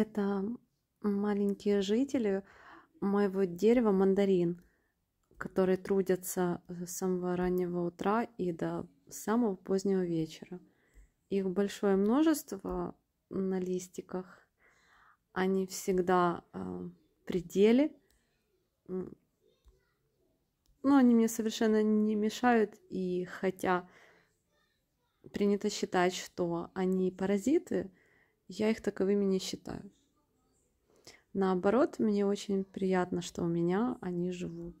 Это маленькие жители моего дерева мандарин, которые трудятся с самого раннего утра и до самого позднего вечера. Их большое множество на листиках. Они всегда в э, пределе. Но они мне совершенно не мешают. И хотя принято считать, что они паразиты, я их таковыми не считаю. Наоборот, мне очень приятно, что у меня они живут.